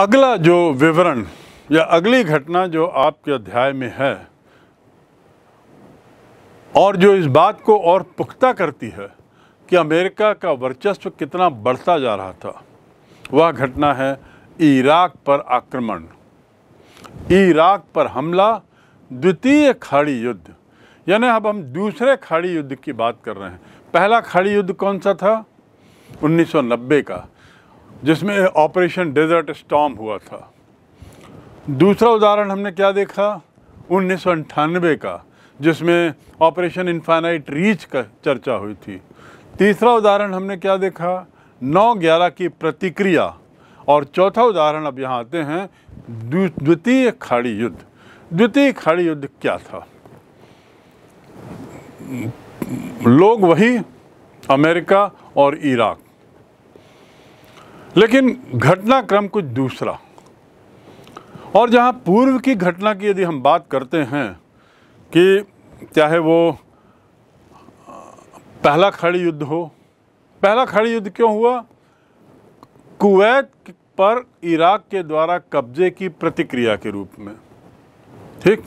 अगला जो विवरण या अगली घटना जो आपके अध्याय में है और जो इस बात को और पुख्ता करती है कि अमेरिका का वर्चस्व कितना बढ़ता जा रहा था वह घटना है इराक पर आक्रमण इराक पर हमला द्वितीय खाड़ी युद्ध यानी अब हम दूसरे खाड़ी युद्ध की बात कर रहे हैं पहला खाड़ी युद्ध कौन सा था 1990 का जिसमें ऑपरेशन डेजर्ट स्टॉम हुआ था दूसरा उदाहरण हमने क्या देखा उन्नीस का जिसमें ऑपरेशन इन्फाइनाइट रीच का चर्चा हुई थी तीसरा उदाहरण हमने क्या देखा नौ ग्यारह की प्रतिक्रिया और चौथा उदाहरण अब यहाँ आते हैं द्वितीय खाड़ी युद्ध द्वितीय खाड़ी युद्ध क्या था लोग वही अमेरिका और इराक लेकिन घटनाक्रम कुछ दूसरा और जहाँ पूर्व की घटना की यदि हम बात करते हैं कि चाहे वो पहला खड़ी युद्ध हो पहला खड़ी युद्ध क्यों हुआ कुवैत पर इराक के द्वारा कब्जे की प्रतिक्रिया के रूप में ठीक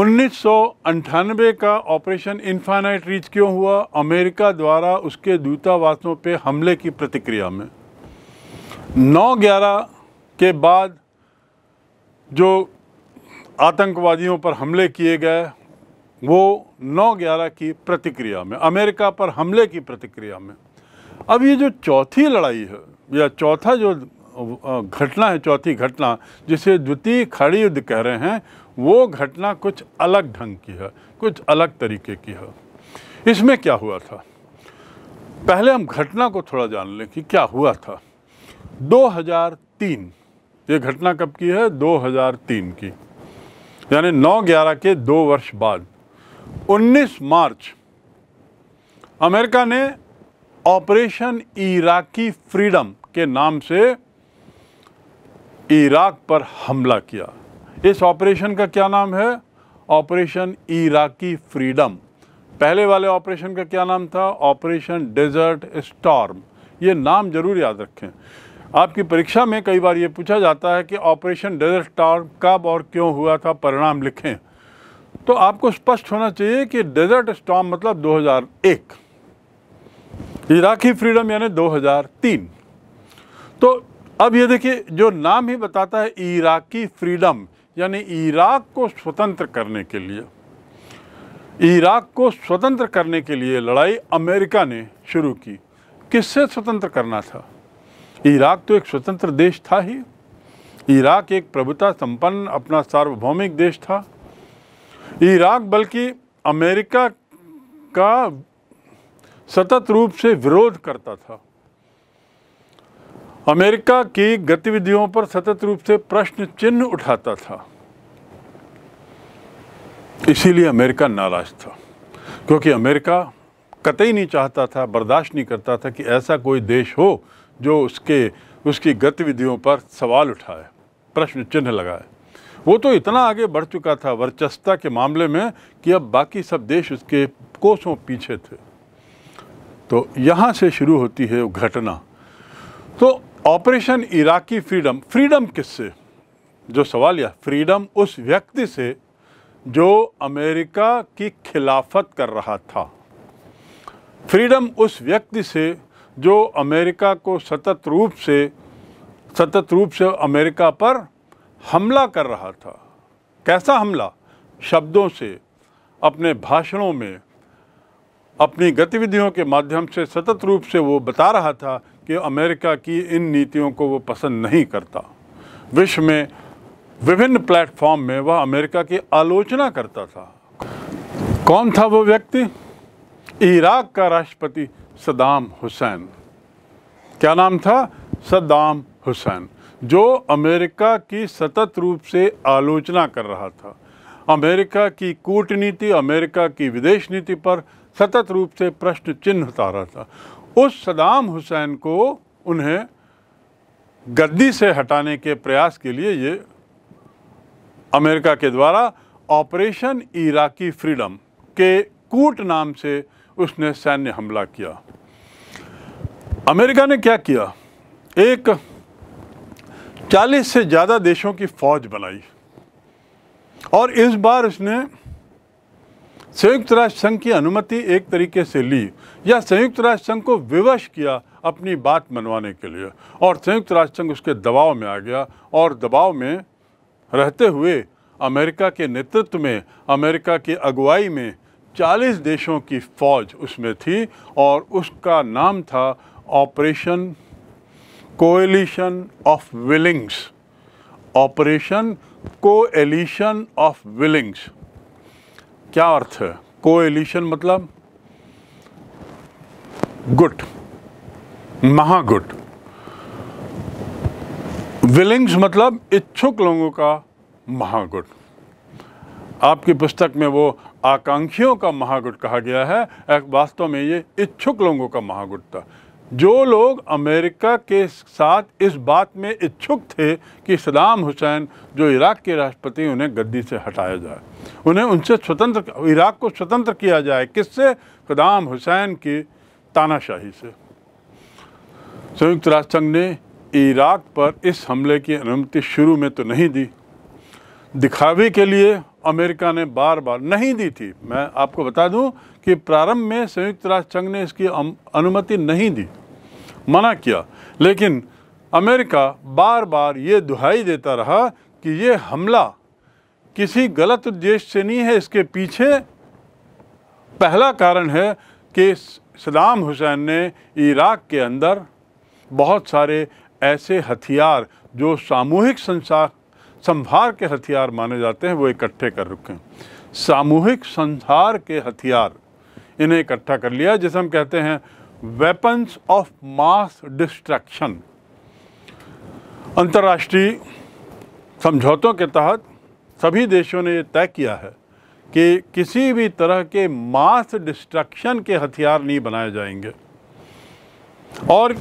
उन्नीस का ऑपरेशन इन्फानाइट रीच क्यों हुआ अमेरिका द्वारा उसके दूतावासों पे हमले की प्रतिक्रिया में 9-11 के बाद जो आतंकवादियों पर हमले किए गए वो 9-11 की प्रतिक्रिया में अमेरिका पर हमले की प्रतिक्रिया में अब ये जो चौथी लड़ाई है या चौथा जो घटना है चौथी घटना जिसे द्वितीय खड़ी युद्ध कह रहे हैं वो घटना कुछ अलग ढंग की है कुछ अलग तरीके की है इसमें क्या हुआ था पहले हम घटना को थोड़ा जान लें कि क्या हुआ था 2003 ये घटना कब की है 2003 की यानी 9 ग्यारह के दो वर्ष बाद 19 मार्च अमेरिका ने ऑपरेशन इराकी फ्रीडम के नाम से इराक पर हमला किया इस ऑपरेशन का क्या नाम है ऑपरेशन इराकी फ्रीडम पहले वाले ऑपरेशन का क्या नाम था ऑपरेशन डेजर्ट स्टॉर्म ये नाम जरूर याद रखें आपकी परीक्षा में कई बार ये पूछा जाता है कि ऑपरेशन डेजर्ट स्टॉर्म कब और क्यों हुआ था परिणाम लिखें तो आपको स्पष्ट होना चाहिए कि डेजर्ट स्टॉर्म मतलब 2001 इराकी फ्रीडम यानी 2003 तो अब ये देखिए जो नाम ही बताता है इराकी फ्रीडम यानी इराक को स्वतंत्र करने के लिए इराक को स्वतंत्र करने के लिए लड़ाई अमेरिका ने शुरू की किससे स्वतंत्र करना था इराक तो एक स्वतंत्र देश था ही इराक एक प्रभुता संपन्न अपना सार्वभौमिक देश था इराक बल्कि अमेरिका का सतत रूप से विरोध करता था अमेरिका की गतिविधियों पर सतत रूप से प्रश्न चिन्ह उठाता था इसीलिए अमेरिका नाराज था क्योंकि अमेरिका कतई नहीं चाहता था बर्दाश्त नहीं करता था कि ऐसा कोई देश हो जो उसके उसकी गतिविधियों पर सवाल उठाए प्रश्न चिन्ह लगाए वो तो इतना आगे बढ़ चुका था वर्चस्ता के मामले में कि अब बाकी सब देश उसके कोसों पीछे थे तो यहाँ से शुरू होती है घटना तो ऑपरेशन इराकी फ्रीडम फ्रीडम किससे जो सवाल यह फ्रीडम उस व्यक्ति से जो अमेरिका की खिलाफत कर रहा था फ्रीडम उस व्यक्ति से जो अमेरिका को सतत रूप से सतत रूप से अमेरिका पर हमला कर रहा था कैसा हमला शब्दों से अपने भाषणों में अपनी गतिविधियों के माध्यम से सतत रूप से वो बता रहा था कि अमेरिका की इन नीतियों को वो पसंद नहीं करता विश्व में विभिन्न प्लेटफॉर्म में वह अमेरिका की आलोचना करता था कौन था वो व्यक्ति इराक का राष्ट्रपति सदाम हुसैन क्या नाम था सदाम हुसैन जो अमेरिका की सतत रूप से आलोचना कर रहा था अमेरिका की कूटनीति अमेरिका की विदेश नीति पर सतत रूप से प्रश्न चिन्ह उतारा था उस सदाम हुसैन को उन्हें गद्दी से हटाने के प्रयास के लिए ये अमेरिका के द्वारा ऑपरेशन इराकी फ्रीडम के कूट नाम से उसने सैन्य हमला किया अमेरिका ने क्या किया एक 40 से ज़्यादा देशों की फौज बनाई और इस बार उसने संयुक्त राष्ट्र संघ की अनुमति एक तरीके से ली या संयुक्त राष्ट्र संघ को विवश किया अपनी बात मनवाने के लिए और संयुक्त राष्ट्र संघ उसके दबाव में आ गया और दबाव में रहते हुए अमेरिका के नेतृत्व में अमेरिका की अगुवाई में 40 देशों की फौज उसमें थी और उसका नाम था operation coalition of willings operation coalition of willings क्या अर्थ है एलिशन मतलब गुट महागुट विलिंग्स मतलब इच्छुक लोगों का महागुट आपकी पुस्तक में वो आकांक्षियों का महागुट कहा गया है वास्तव में ये इच्छुक लोगों का महागुट था जो लोग अमेरिका के साथ इस बात में इच्छुक थे कि सदाम हुसैन जो इराक के राष्ट्रपति उन्हें गद्दी से हटाया जाए उन्हें उनसे स्वतंत्र इराक को स्वतंत्र किया जाए किससे सदाम हुसैन की तानाशाही से संयुक्त राष्ट्र संघ ने इराक पर इस हमले की अनुमति शुरू में तो नहीं दी दिखावे के लिए अमेरिका ने बार बार नहीं दी थी मैं आपको बता दूं कि प्रारंभ में संयुक्त राष्ट्र संघ ने इसकी अनुमति नहीं दी मना किया लेकिन अमेरिका बार बार ये दुहाई देता रहा कि ये हमला किसी गलत उद्देश्य से नहीं है इसके पीछे पहला कारण है कि सदाम हुसैन ने इराक के अंदर बहुत सारे ऐसे हथियार जो सामूहिक संसार संभार के हथियार माने जाते हैं वो इकट्ठे कर रखे सामूहिक संसार के हथियार इन्हें इकट्ठा कर लिया जिसे हम कहते हैं वेपन्स ऑफ मास डिस्ट्रक्शन अंतर्राष्ट्रीय समझौतों के तहत सभी देशों ने यह तय किया है कि किसी भी तरह के मास डिस्ट्रक्शन के हथियार नहीं बनाए जाएंगे और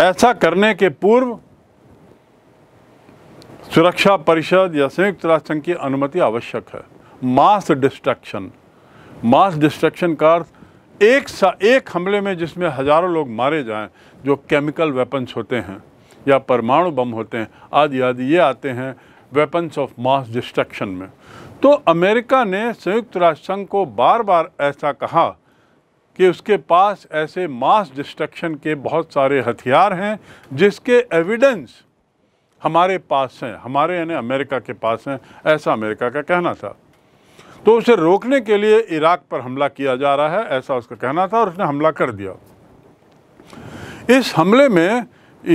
ऐसा करने के पूर्व सुरक्षा परिषद या संयुक्त राष्ट्र संघ की अनुमति आवश्यक है मास डिस्ट्रक्शन मास डिस्ट्रक्शन का अर्थ एक सा एक हमले में जिसमें हज़ारों लोग मारे जाएं जो केमिकल वेपन्स होते हैं या परमाणु बम होते हैं आदि आदि ये आते हैं वेपन्स ऑफ मास डिस्ट्रक्शन में तो अमेरिका ने संयुक्त राष्ट्र संघ को बार बार ऐसा कहा कि उसके पास ऐसे मास डिस्ट्रक्शन के बहुत सारे हथियार हैं जिसके एविडेंस हमारे पास हैं हमारे यानी अमेरिका के पास हैं ऐसा अमेरिका का कहना था तो उसे रोकने के लिए इराक पर हमला किया जा रहा है ऐसा उसका कहना था और उसने हमला कर दिया इस हमले में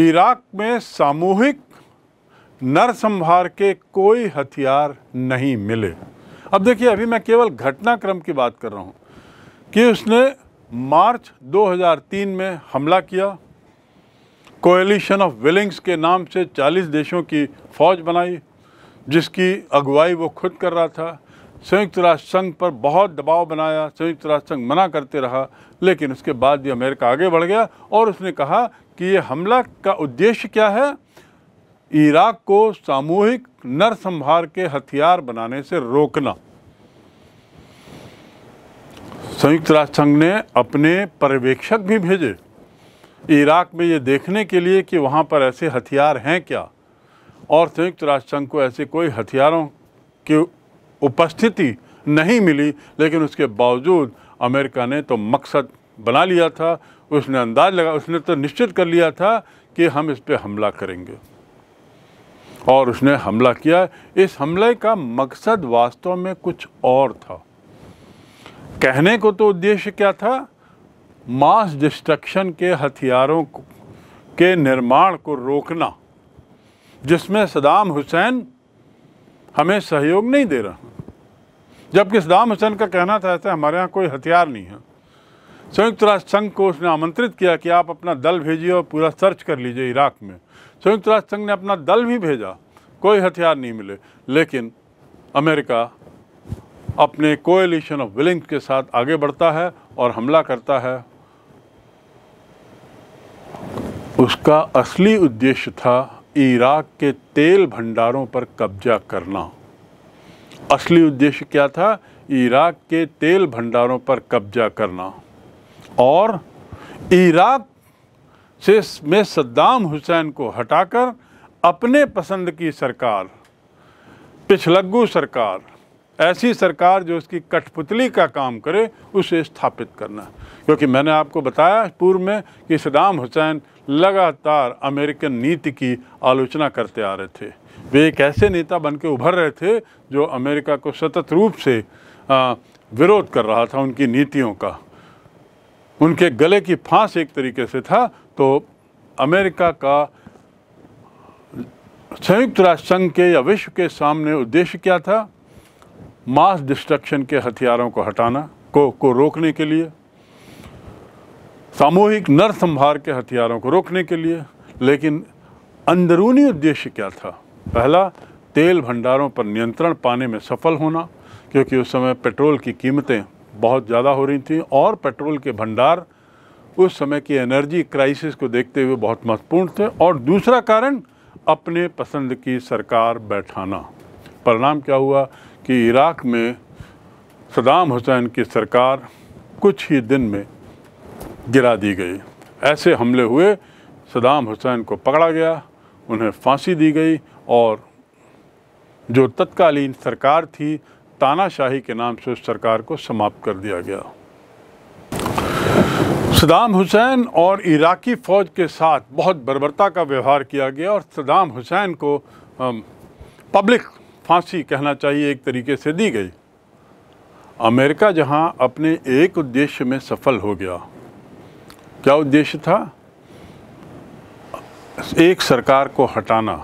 इराक में सामूहिक नरसंहार के कोई हथियार नहीं मिले अब देखिए अभी मैं केवल घटनाक्रम की बात कर रहा हूँ कि उसने मार्च 2003 में हमला किया कोएलिशन ऑफ विलिंग्स के नाम से 40 देशों की फ़ौज बनाई जिसकी अगुवाई वो खुद कर रहा था संयुक्त राष्ट्र संघ पर बहुत दबाव बनाया संयुक्त राष्ट्र संघ मना करते रहा लेकिन उसके बाद ये अमेरिका आगे बढ़ गया और उसने कहा कि ये हमला का उद्देश्य क्या है इराक को सामूहिक नरसंहार के हथियार बनाने से रोकना संयुक्त राष्ट्र संघ ने अपने पर्यवेक्षक भी भेजे इराक में ये देखने के लिए कि वहाँ पर ऐसे हथियार हैं क्या और संयुक्त राष्ट्र संघ को ऐसे कोई हथियारों के उपस्थिति नहीं मिली लेकिन उसके बावजूद अमेरिका ने तो मकसद बना लिया था उसने अंदाज लगा उसने तो निश्चित कर लिया था कि हम इस पर हमला करेंगे और उसने हमला किया इस हमले का मकसद वास्तव में कुछ और था कहने को तो उद्देश्य क्या था मास डिस्ट्रक्शन के हथियारों के निर्माण को रोकना जिसमें सदाम हुसैन हमें सहयोग नहीं दे रहा जबकि सदाम हुसैन का कहना था ऐसा हमारे यहाँ कोई हथियार नहीं है संयुक्त राष्ट्र संघ को उसने आमंत्रित किया कि आप अपना दल भेजिए और पूरा सर्च कर लीजिए इराक में संयुक्त राष्ट्र संघ ने अपना दल भी भेजा कोई हथियार नहीं मिले लेकिन अमेरिका अपने कोएलिशन ऑफ विलिंग के साथ आगे बढ़ता है और हमला करता है उसका असली उद्देश्य था इराक के तेल भंडारों पर कब्जा करना असली उद्देश्य क्या था इराक के तेल भंडारों पर कब्जा करना और इराक से में सद्दाम हुसैन को हटाकर अपने पसंद की सरकार पिछलग्गू सरकार ऐसी सरकार जो उसकी कठपुतली का काम करे उसे स्थापित करना क्योंकि मैंने आपको बताया पूर्व में कि सदाम हुसैन लगातार अमेरिकन नीति की आलोचना करते आ रहे थे वे एक ऐसे नेता बन के उभर रहे थे जो अमेरिका को सतत रूप से विरोध कर रहा था उनकी नीतियों का उनके गले की फांस एक तरीके से था तो अमेरिका का संयुक्त राष्ट्र संघ के या विश्व के सामने उद्देश्य क्या था मास डिस्ट्रक्शन के हथियारों को हटाना को को रोकने के लिए सामूहिक नरसंहार के हथियारों को रोकने के लिए लेकिन अंदरूनी उद्देश्य क्या था पहला तेल भंडारों पर नियंत्रण पाने में सफल होना क्योंकि उस समय पेट्रोल की कीमतें बहुत ज़्यादा हो रही थी और पेट्रोल के भंडार उस समय की एनर्जी क्राइसिस को देखते हुए बहुत महत्वपूर्ण थे और दूसरा कारण अपने पसंद की सरकार बैठाना परिणाम क्या हुआ कि इराक़ में सदाम हुसैन की सरकार कुछ ही दिन में गिरा दी गई ऐसे हमले हुए सदाम हुसैन को पकड़ा गया उन्हें फांसी दी गई और जो तत्कालीन सरकार थी तानाशाही के नाम से उस सरकार को समाप्त कर दिया गया सदाम हुसैन और इराकी फ़ौज के साथ बहुत बर्बरता का व्यवहार किया गया और सदाम हुसैन को पब्लिक फांसी कहना चाहिए एक तरीके से दी गई अमेरिका जहां अपने एक उद्देश्य में सफल हो गया क्या उद्देश्य था एक सरकार को हटाना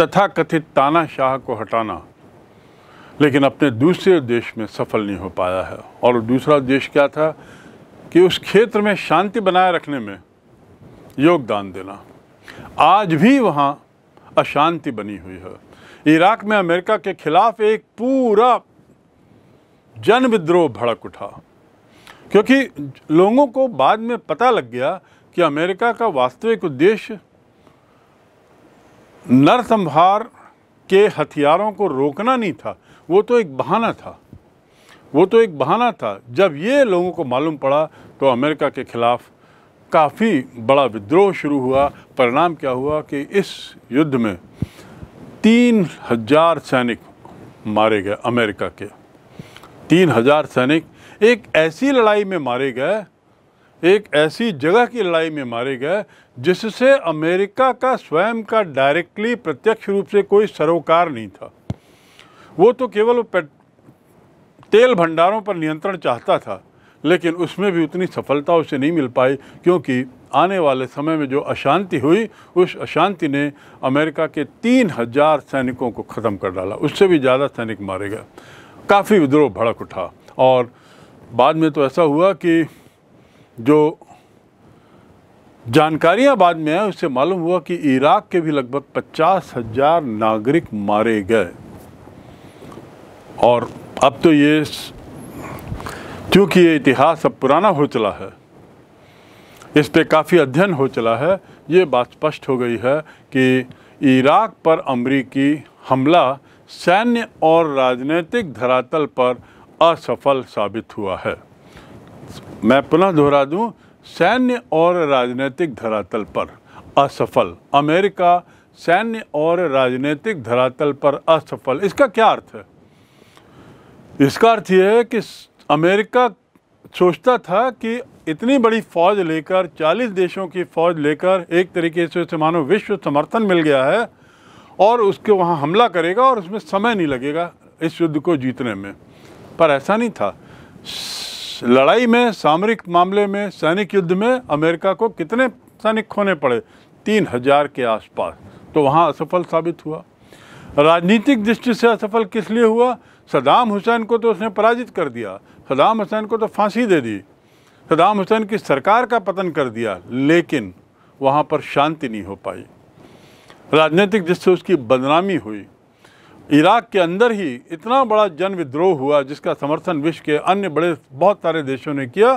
तथा कथित तानाशाह को हटाना लेकिन अपने दूसरे उद्देश्य में सफल नहीं हो पाया है और दूसरा उद्देश्य क्या था कि उस क्षेत्र में शांति बनाए रखने में योगदान देना आज भी वहाँ अशांति बनी हुई है इराक में अमेरिका के ख़िलाफ़ एक पूरा जन विद्रोह भड़क उठा क्योंकि लोगों को बाद में पता लग गया कि अमेरिका का वास्तविक उद्देश्य नरसंहार के हथियारों को रोकना नहीं था वो तो एक बहाना था वो तो एक बहाना था जब ये लोगों को मालूम पड़ा तो अमेरिका के ख़िलाफ़ काफ़ी बड़ा विद्रोह शुरू हुआ परिणाम क्या हुआ कि इस युद्ध में तीन हजार सैनिक मारे गए अमेरिका के तीन हजार सैनिक एक ऐसी लड़ाई में मारे गए एक ऐसी जगह की लड़ाई में मारे गए जिससे अमेरिका का स्वयं का डायरेक्टली प्रत्यक्ष रूप से कोई सरोकार नहीं था वो तो केवल तेल भंडारों पर नियंत्रण चाहता था लेकिन उसमें भी उतनी सफलता उसे नहीं मिल पाई क्योंकि आने वाले समय में जो अशांति हुई उस अशांति ने अमेरिका के तीन हज़ार सैनिकों को ख़त्म कर डाला उससे भी ज़्यादा सैनिक मारे गए काफ़ी विद्रोह भड़क उठा और बाद में तो ऐसा हुआ कि जो जानकारियां बाद में आए उससे मालूम हुआ कि इराक के भी लगभग पचास हज़ार नागरिक मारे गए और अब तो ये क्योंकि ये इतिहास अब पुराना हो चला है इस पर काफ़ी अध्ययन हो चला है ये बात स्पष्ट हो गई है कि इराक पर अमरीकी हमला सैन्य और राजनीतिक धरातल पर असफल साबित हुआ है मैं पुनः दोहरा दूं सैन्य और राजनीतिक धरातल पर असफल अमेरिका सैन्य और राजनीतिक धरातल पर असफल इसका क्या अर्थ है इसका अर्थ यह है कि अमेरिका सोचता था कि इतनी बड़ी फ़ौज लेकर 40 देशों की फ़ौज लेकर एक तरीके से उसे मानो विश्व समर्थन मिल गया है और उसके वहाँ हमला करेगा और उसमें समय नहीं लगेगा इस युद्ध को जीतने में पर ऐसा नहीं था लड़ाई में सामरिक मामले में सैनिक युद्ध में अमेरिका को कितने सैनिक खोने पड़े तीन हज़ार के आसपास तो वहाँ असफल साबित हुआ राजनीतिक दृष्टि से असफल किस लिए हुआ सदाम हुसैन को तो उसने पराजित कर दिया सदाम हुसैन को तो फांसी दे दी सदाम हुसैन की सरकार का पतन कर दिया लेकिन वहाँ पर शांति नहीं हो पाई राजनीतिक जिससे उसकी बदनामी हुई इराक के अंदर ही इतना बड़ा जन विद्रोह हुआ जिसका समर्थन विश्व के अन्य बड़े बहुत सारे देशों ने किया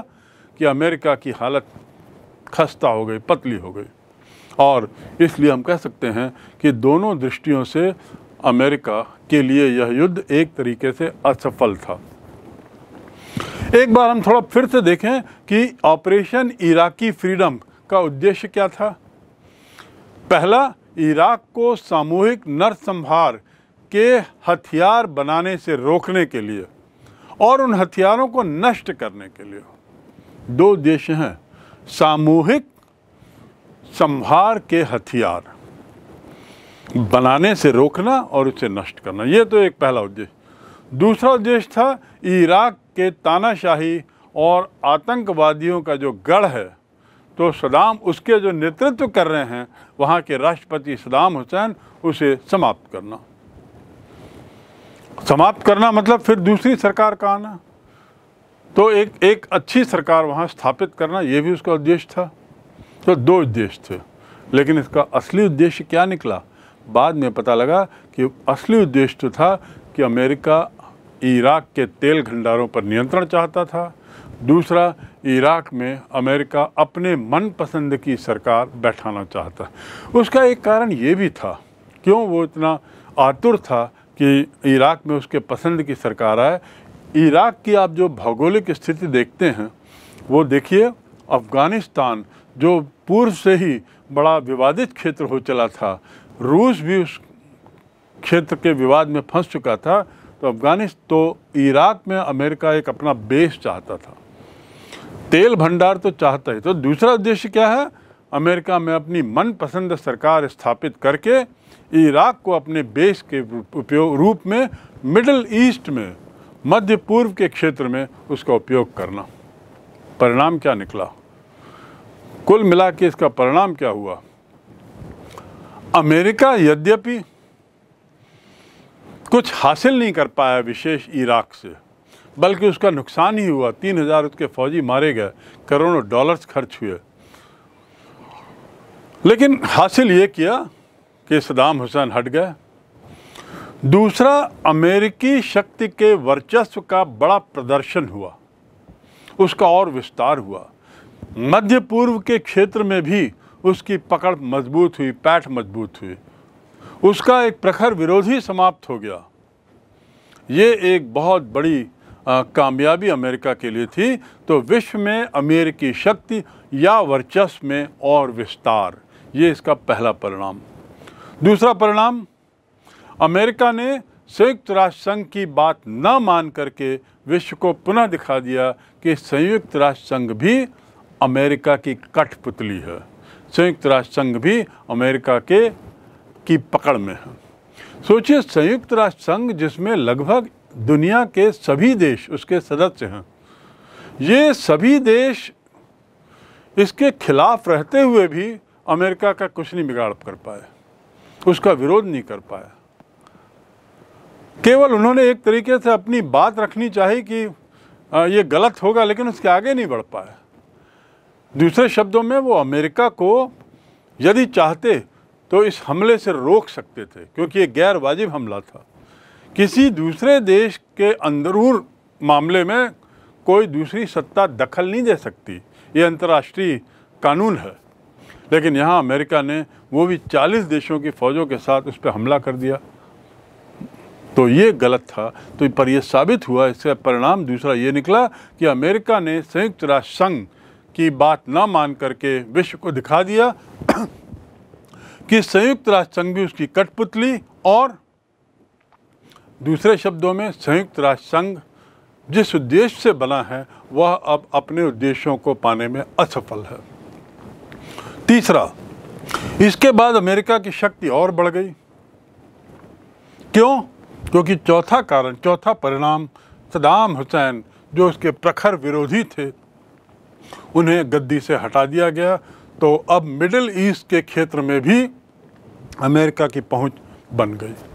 कि अमेरिका की हालत खस्ता हो गई पतली हो गई और इसलिए हम कह सकते हैं कि दोनों दृष्टियों से अमेरिका के लिए यह युद्ध एक तरीके से असफल था एक बार हम थोड़ा फिर से देखें कि ऑपरेशन इराकी फ्रीडम का उद्देश्य क्या था पहला इराक को सामूहिक नरसंहार के हथियार बनाने से रोकने के लिए और उन हथियारों को नष्ट करने के लिए दो उद्देश्य हैं सामूहिक संहार के हथियार बनाने से रोकना और उसे नष्ट करना ये तो एक पहला उद्देश्य दूसरा उद्देश्य था इराक के तानाशाही और आतंकवादियों का जो गढ़ है तो सदाम उसके जो नेतृत्व कर रहे हैं वहाँ के राष्ट्रपति सदाम हुसैन उसे समाप्त करना समाप्त करना मतलब फिर दूसरी सरकार का आना तो एक एक अच्छी सरकार वहाँ स्थापित करना ये भी उसका उद्देश्य था तो दो उद्देश्य थे लेकिन इसका असली उद्देश्य क्या निकला बाद में पता लगा कि असली उद्देश्य तो था कि अमेरिका इराक के तेल भंडारों पर नियंत्रण चाहता था दूसरा इराक में अमेरिका अपने मनपसंद की सरकार बैठाना चाहता उसका एक कारण ये भी था क्यों वो इतना आतुर था कि इराक में उसके पसंद की सरकार आए इराक की आप जो भौगोलिक स्थिति देखते हैं वो देखिए अफ़गानिस्तान जो पूर्व से ही बड़ा विवादित क्षेत्र हो चला था रूस भी उस क्षेत्र के विवाद में फंस चुका था तो अफगानिस्तान तो इराक में अमेरिका एक अपना बेस चाहता था तेल भंडार तो चाहता ही तो दूसरा उद्देश्य क्या है अमेरिका में अपनी मनपसंद सरकार स्थापित करके इराक को अपने बेस के उपयोग रूप में मिडल ईस्ट में मध्य पूर्व के क्षेत्र में उसका उपयोग करना परिणाम क्या निकला कुल मिला के इसका परिणाम क्या हुआ अमेरिका यद्यपि कुछ हासिल नहीं कर पाया विशेष इराक से बल्कि उसका नुकसान ही हुआ तीन हज़ार उसके फौजी मारे गए करोड़ों डॉलर्स खर्च हुए लेकिन हासिल ये किया कि सदाम हुसैन हट गए दूसरा अमेरिकी शक्ति के वर्चस्व का बड़ा प्रदर्शन हुआ उसका और विस्तार हुआ मध्य पूर्व के क्षेत्र में भी उसकी पकड़ मजबूत हुई पैठ मजबूत हुई उसका एक प्रखर विरोध ही समाप्त हो गया ये एक बहुत बड़ी कामयाबी अमेरिका के लिए थी तो विश्व में अमेरिकी शक्ति या वर्चस्व में और विस्तार ये इसका पहला परिणाम दूसरा परिणाम अमेरिका ने संयुक्त राष्ट्र संघ की बात न मान करके विश्व को पुनः दिखा दिया कि संयुक्त राष्ट्र संघ भी अमेरिका की कठपुतली है संयुक्त राष्ट्र संघ भी अमेरिका के की पकड़ में है सोचिए संयुक्त राष्ट्र संघ जिसमें लगभग दुनिया के सभी देश उसके सदस्य हैं ये सभी देश इसके खिलाफ रहते हुए भी अमेरिका का कुछ नहीं बिगाड़ कर पाए उसका विरोध नहीं कर पाया केवल उन्होंने एक तरीके से अपनी बात रखनी चाहिए कि ये गलत होगा लेकिन उसके आगे नहीं बढ़ पाए दूसरे शब्दों में वो अमेरिका को यदि चाहते तो इस हमले से रोक सकते थे क्योंकि ये गैर वाजिब हमला था किसी दूसरे देश के अंदरून मामले में कोई दूसरी सत्ता दखल नहीं दे सकती ये अंतर्राष्ट्रीय कानून है लेकिन यहाँ अमेरिका ने वो भी 40 देशों की फ़ौजों के साथ उस पर हमला कर दिया तो ये गलत था तो पर यह साबित हुआ इसका परिणाम दूसरा ये निकला कि अमेरिका ने संयुक्त राष्ट्र संघ की बात ना मान करके विश्व को दिखा दिया कि संयुक्त राष्ट्र संघ भी उसकी कठपुतली और दूसरे शब्दों में संयुक्त राष्ट्र संघ जिस उद्देश्य से बना है वह अब अपने उद्देश्यों को पाने में असफल है तीसरा इसके बाद अमेरिका की शक्ति और बढ़ गई क्यों क्योंकि चौथा कारण चौथा परिणाम सदाम हुसैन जो उसके प्रखर विरोधी थे उन्हें गद्दी से हटा दिया गया तो अब मिडिल ईस्ट के क्षेत्र में भी अमेरिका की पहुंच बन गई